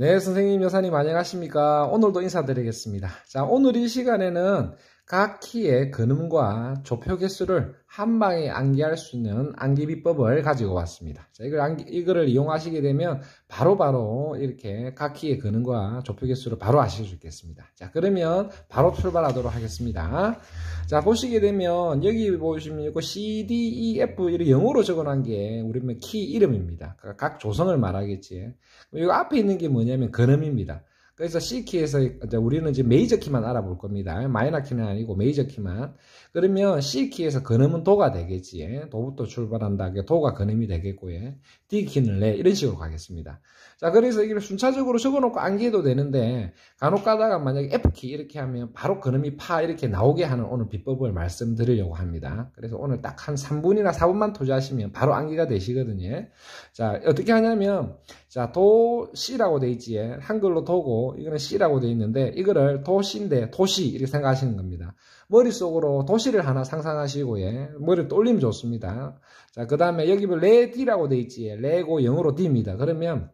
네, 선생님, 여사님, 안녕하십니까. 오늘도 인사드리겠습니다. 자, 오늘 이 시간에는 각 키의 근음과 조표 개수를 한 방에 암기할 수 있는 암기 비법을 가지고 왔습니다. 자, 이걸 암기, 이거를 이용하시게 되면 바로바로 바로 이렇게 각 키의 근음과 조표 개수를 바로 아실 수 있겠습니다. 자, 그러면 바로 출발하도록 하겠습니다. 자, 보시게 되면 여기 보시면 이거 C, D, E, F 이렇게 영어로 적어놓은 게 우리는 키 이름입니다. 그러니까 각 조성을 말하겠지. 이거 앞에 있는 게 뭐냐면 근음입니다. 그래서 C키에서 우리는 이제 메이저 키만 알아볼 겁니다. 마이너 키는 아니고 메이저 키만. 그러면 C키에서 근음은 도가 되겠지. 도부터 출발한다. 도가 근음이 되겠고, 요 D키는 레. 이런 식으로 가겠습니다. 자, 그래서 이걸 순차적으로 적어놓고 암기해도 되는데, 간혹 가다가 만약에 F키 이렇게 하면 바로 그놈이 파 이렇게 나오게 하는 오늘 비법을 말씀드리려고 합니다. 그래서 오늘 딱 한 3분이나 4분만 투자하시면 바로 암기가 되시거든요. 자, 어떻게 하냐면, 자, 도, 시라고 돼있지 한글로 도고, 이거는 시라고 돼 있는데, 이거를 도시인데, 도시, 이렇게 생각하시는 겁니다. 머릿속으로 도시를 하나 상상하시고, 예. 머리를 떠 올리면 좋습니다. 자, 그 다음에 여기 뭐 레디라고 돼있지 레고 영어로 D입니다. 그러면,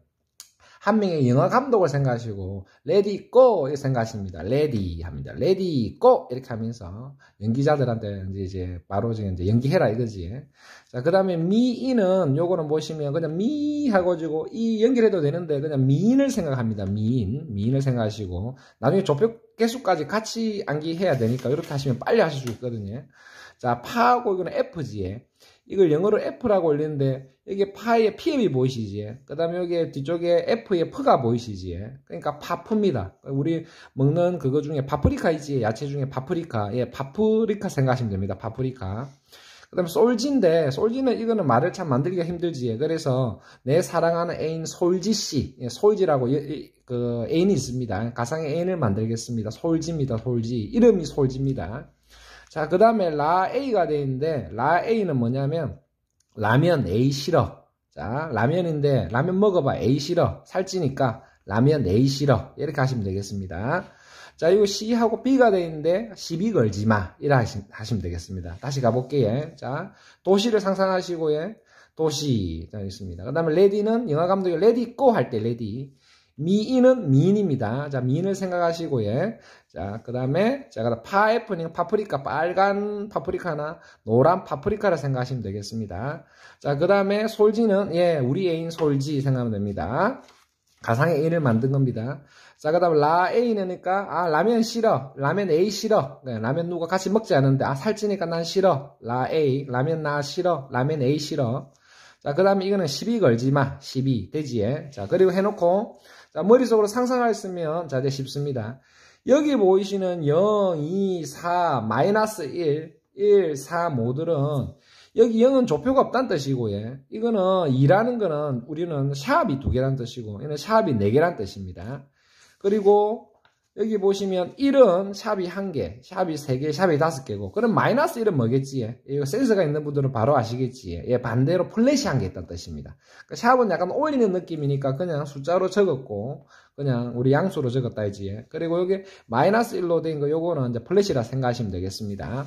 한 명의 영화 감독을 생각하시고 레디 고 이렇게 생각하십니다. 레디 합니다. 레디 고 이렇게 하면서 연기자들한테 이제, 이제 바로 이제 연기해라 이거지. 자 그다음에 미인은 요거는 보시면 그냥 미 하고 지고 이 연결해도 되는데 그냥 미인을 생각합니다. 미인 미인을 생각하시고 나중에 조표 개수까지 같이 암기해야 되니까 이렇게 하시면 빨리 하실 수 있거든요. 자, 파하고 이거는 f 지에 이걸 영어로 F라고 올리는데, 이게 파의 PM이 보이시지? 그 다음에 여기 뒤쪽에 F의 F가 보이시지? 그러니까 파프입니다. 우리 먹는 그거 중에 파프리카 이지 야채 중에 파프리카. 예, 파프리카 생각하시면 됩니다. 파프리카. 그 다음에 솔지인데, 솔지는 이거는 말을 참 만들기가 힘들지. 그래서 내 사랑하는 애인 솔지씨, 예, 솔지라고 그 애인이 있습니다. 가상의 애인을 만들겠습니다. 솔지입니다. 솔지. 이름이 솔지입니다. 자, 그 다음에 라 A가 되는데, 라 A는 뭐냐면, 라면 A 싫어. 자, 라면인데, 라면 먹어봐. A 싫어. 살찌니까, 라면 A 싫어. 이렇게 하시면 되겠습니다. 자, 이거 C하고 B가 되는데, 시비 걸지 마. 이라 하시면 되겠습니다. 다시 가볼게요. 자, 도시를 상상하시고, 예. 도시. 자, 있습니다. 그 다음에 레디는 영화 감독이 레디 꼬 할 때 레디. 미인은 미인입니다. 자, 미인을 생각하시고요. 자, 그 다음에 제가 파에프닝 파프리카, 빨간 파프리카나 노란 파프리카를 생각하시면 되겠습니다. 자, 그 다음에 솔지는, 예, 우리 애인 솔지 생각하면 됩니다. 가상의 애인을 만든 겁니다. 자, 그 다음, 에라 A니까, 아, 라면 싫어. 라면 A 싫어. 네, 라면 누가 같이 먹지 않는데, 아, 살찌니까 난 싫어. 라 A. 라면 나 싫어. 라면 A 싫어. 자, 그 다음에 이거는 12 걸지 마. 12. 돼지에. 자, 그리고 해놓고, 자, 머릿속으로 상상하으면 자, 제 쉽습니다. 여기 보이시는 0, 2, 4, 마이너스 1, 1, 4 모들은 여기 0은 조표가 없다는 뜻이고, 예. 이거는 2라는 거는 우리는 샵이 두 개란 뜻이고, 얘는 샵이 네 개란 뜻입니다. 그리고 여기 보시면 1은 샵이 1개, 샵이 3개, 샵이 5개고 그럼 마이너스 1은 뭐겠지? 예, 이거 센서가 있는 분들은 바로 아시겠지? 예, 예 반대로 플랫이 1개 있다는 뜻입니다. 그 샵은 약간 올리는 느낌이니까 그냥 숫자로 적었고 그냥 우리 양수로 적었다 이지. 그리고 여기 마이너스 1로 된 거 요거는 이제 플랫이라 생각하시면 되겠습니다.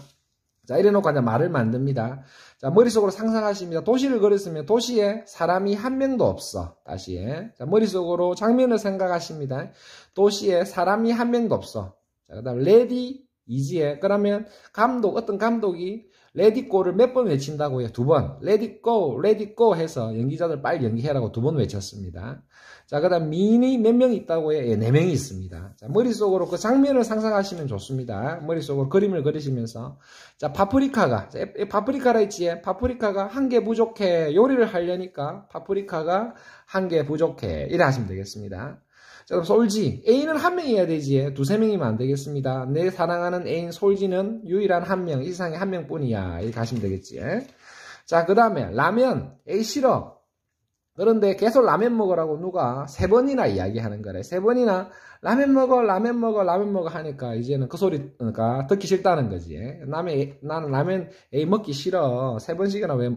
자, 이래놓고 이제 말을 만듭니다. 자, 머릿속으로 상상하십니다. 도시를 그렸으면 도시에 사람이 한 명도 없어. 다시. 자, 머릿속으로 장면을 생각하십니다. 도시에 사람이 한 명도 없어. 자, 그 다음, 레디 이지에 그러면 감독 어떤 감독이 레디고를 몇 번 외친다고요? 해두 번. 레디고, 레디고 해서 연기자들 빨리 연기해라고 두 번 외쳤습니다. 자, 그 다음 미인이 몇 명 있다고요? 예, 네 명이 있습니다. 자, 머릿속으로 그 장면을 상상하시면 좋습니다. 머릿속으로 그림을 그리시면서. 자, 파프리카가, 자, 파프리카라 했지에 예, 파프리카가 한 개 부족해. 요리를 하려니까 파프리카가 한 개 부족해. 이래 하시면 되겠습니다. 자, 그럼 솔지. A는 한 명이어야 되지. 두세 명이면 안 되겠습니다. 내 사랑하는 애인 솔지는 유일한 한 명, 이 세상에 한 명뿐이야. 이렇게 하시면 되겠지. 자, 그 다음에 라면. A 싫어. 그런데 계속 라면 먹으라고 누가 세 번이나 이야기하는 거래. 세 번이나 라면 먹어, 라면 먹어, 라면 먹어 하니까 이제는 그 소리, 그러니까 듣기 싫다는 거지. 남의, 나는 라면 A 먹기 싫어. 세 번씩이나 왜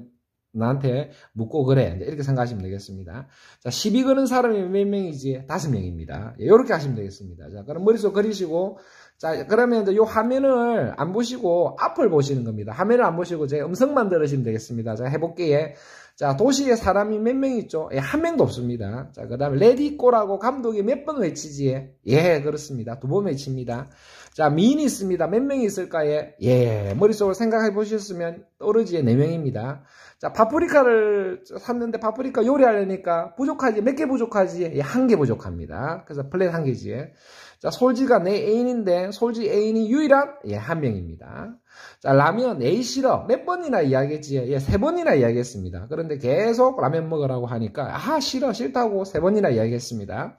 나한테 묻고 그래. 이렇게 생각하시면 되겠습니다. 자, 시비 거는 사람이 몇 명이지? 다섯 명입니다. 이렇게 예, 하시면 되겠습니다. 자, 그럼 머릿속 그리시고, 자, 그러면 이제 요 화면을 안 보시고 앞을 보시는 겁니다. 화면을 안 보시고 제 음성만 들으시면 되겠습니다. 자, 해볼게요. 자, 도시에 사람이 몇 명 있죠? 예, 한 명도 없습니다. 자, 그 다음에 레디꼬라고 감독이 몇 번 외치지? 예, 그렇습니다. 두 번 외칩니다. 자, 미인이 있습니다. 몇 명이 있을까요? 예, 머릿속으로 생각해 보셨으면 오르지의 4명입니다. 자, 파프리카를 샀는데 파프리카 요리하려니까 부족하지. 몇 개 부족하지? 예, 한개 부족합니다. 그래서 플랫 한 개지에. 자, 솔지가 내 애인인데 솔지 애인이 유일한 예, 한 명입니다. 자, 라면 A 싫어. 몇 번이나 이야기했지? 예, 세 번이나 이야기했습니다. 그런데 계속 라면 먹으라고 하니까 아, 싫어. 싫다고 세 번이나 이야기했습니다.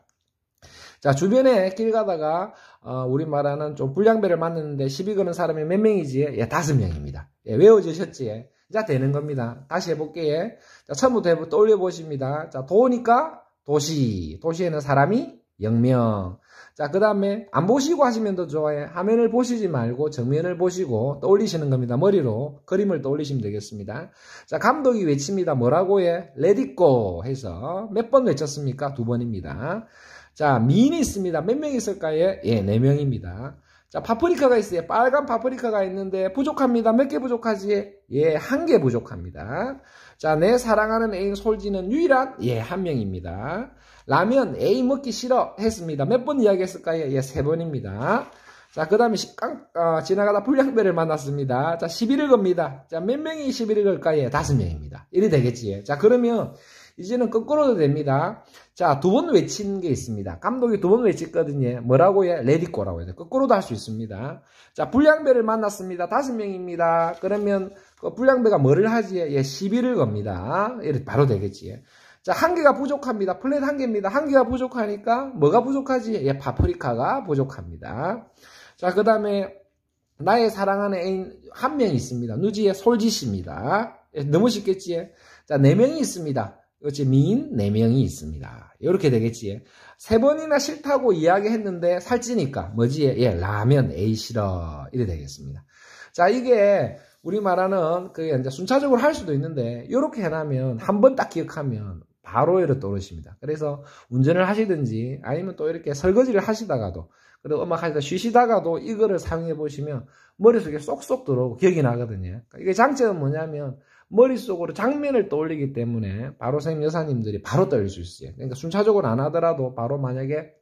자, 주변에 길 가다가, 어, 우리 말하는 좀 불량배를 맞는데 시비 거는 사람이 몇 명이지? 예, 다섯 명입니다. 예, 외워주셨지? 자, 되는 겁니다. 다시 해볼게요. 자, 처음부터 해보, 떠올려보십니다. 자, 도니까 도시. 도시에는 사람이 영명. 자, 그 다음에 안 보시고 하시면 더 좋아요. 화면을 보시지 말고 정면을 보시고 떠올리시는 겁니다. 머리로 그림을 떠올리시면 되겠습니다. 자, 감독이 외칩니다. 뭐라고 해? 레디고 해서 몇 번 외쳤습니까? 두 번입니다. 자, 미인이 있습니다. 몇 명 있을까요? 예, 네명입니다 자, 파프리카가 있어요. 빨간 파프리카가 있는데 부족합니다. 몇 개 부족하지? 예, 한 개 부족합니다. 자, 내 사랑하는 애인 솔지는 유일한 예, 한 명입니다. 라면 애인 먹기 싫어 했습니다. 몇 번 이야기했을까요? 예, 세 번입니다. 자, 그 다음에 어, 지나가다 불량배를 만났습니다. 자, 11을 겁니다. 자, 몇 명이 11을 걸까요? 예, 다섯 명입니다. 이리 되겠지. 자, 그러면 이제는 거꾸로도 됩니다. 자, 두 번 외친 게 있습니다. 감독이 두 번 외쳤거든요. 뭐라고 해? 레디꼬라고 해야 돼. 거꾸로도 할 수 있습니다. 자, 불량배를 만났습니다. 다섯 명입니다. 그러면 그 불량배가 뭐를 하지? 예, 시비를 겁니다. 이렇게 바로 되겠지. 자, 한 개가 부족합니다. 플랫 한 개입니다. 한 개가 부족하니까 뭐가 부족하지? 예, 파프리카가 부족합니다. 자, 그 다음에 나의 사랑하는 애인 한 명이 있습니다. 누지의 솔짓입니다 예, 너무 쉽겠지? 자, 네 명이 있습니다. 렇째 미인 4명이 있습니다. 이렇게 되겠지. 세 번이나 싫다고 이야기했는데 살찌니까 뭐지? 예, 라면 A 싫어. 이래 되겠습니다. 자, 이게 우리 말하는 그게 이제 순차적으로 할 수도 있는데 이렇게 해라면 한 번 딱 기억하면 바로 이렇게 떠오르십니다. 그래서 운전을 하시든지 아니면 또 이렇게 설거지를 하시다가도 그리고 음악 하시다 쉬시다가도 이거를 사용해 보시면 머릿속에 쏙쏙 들어오고 기억이 나거든요. 그러니까 이게 장점은 뭐냐면 머릿속으로 장면을 떠올리기 때문에 바로 선생님 여사님들이 바로 떠올 수 있어요. 그러니까 순차적으로 안 하더라도 바로 만약에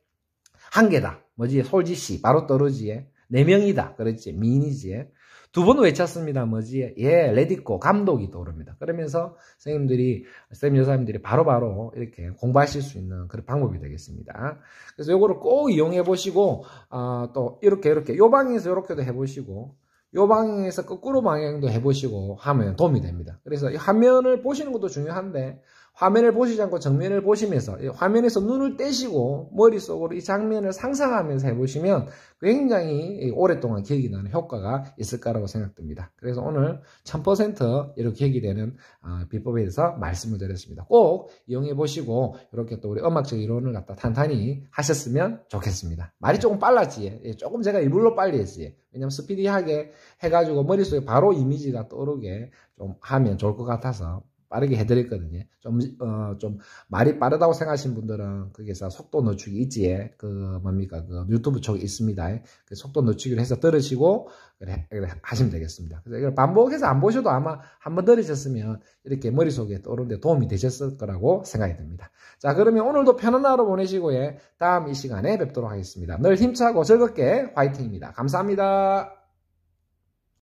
한 개다. 뭐지? 솔지씨. 바로 떨어지에. 네 명이다. 그렇지. 미인이지. 두번 외쳤습니다. 뭐지? 예, 레디코 감독이 떠오릅니다. 그러면서 선생님들이, 선생님 여사님들이 바로바로 바로 이렇게 공부하실 수 있는 그런 방법이 되겠습니다. 그래서 요거를 꼭 이용해 보시고, 어, 또 이렇게 이렇게 요 방에서 이렇게도 해 보시고, 요 방향에서 거꾸로 방향도 해보시고 하면 도움이 됩니다. 그래서 이 화면을 보시는 것도 중요한데 화면을 보시지 않고 정면을 보시면서 화면에서 눈을 떼시고 머릿속으로 이 장면을 상상하면서 해보시면 굉장히 오랫동안 기억이 나는 효과가 있을 까라고 생각됩니다. 그래서 오늘 1000% 이렇게 기억이 되는 아, 비법에 대해서 말씀을 드렸습니다. 꼭 이용해 보시고 이렇게 또 우리 음악적 이론을 갖다 탄탄히 하셨으면 좋겠습니다. 말이 조금 빨랐지. 예, 조금 제가 일부러 빨리 했지. 왜냐면 스피디하게 해가지고 머릿속에 바로 이미지가 떠오르게 좀 하면 좋을 것 같아서 빠르게 해드렸거든요. 좀, 어, 좀, 말이 빠르다고 생각하신 분들은 거기에서 속도 노축이 있지에, 그, 뭡니까, 그, 유튜브 쪽에 있습니다. 그 속도 노축을 해서 들으시고, 그래, 그래, 하시면 되겠습니다. 그래서 이걸 반복해서 안 보셔도 아마 한 번 들으셨으면 이렇게 머릿속에 떠오르는데 도움이 되셨을 거라고 생각이 듭니다. 자, 그러면 오늘도 편한 하루 보내시고, 예, 다음 이 시간에 뵙도록 하겠습니다. 늘 힘차고 즐겁게 화이팅입니다. 감사합니다.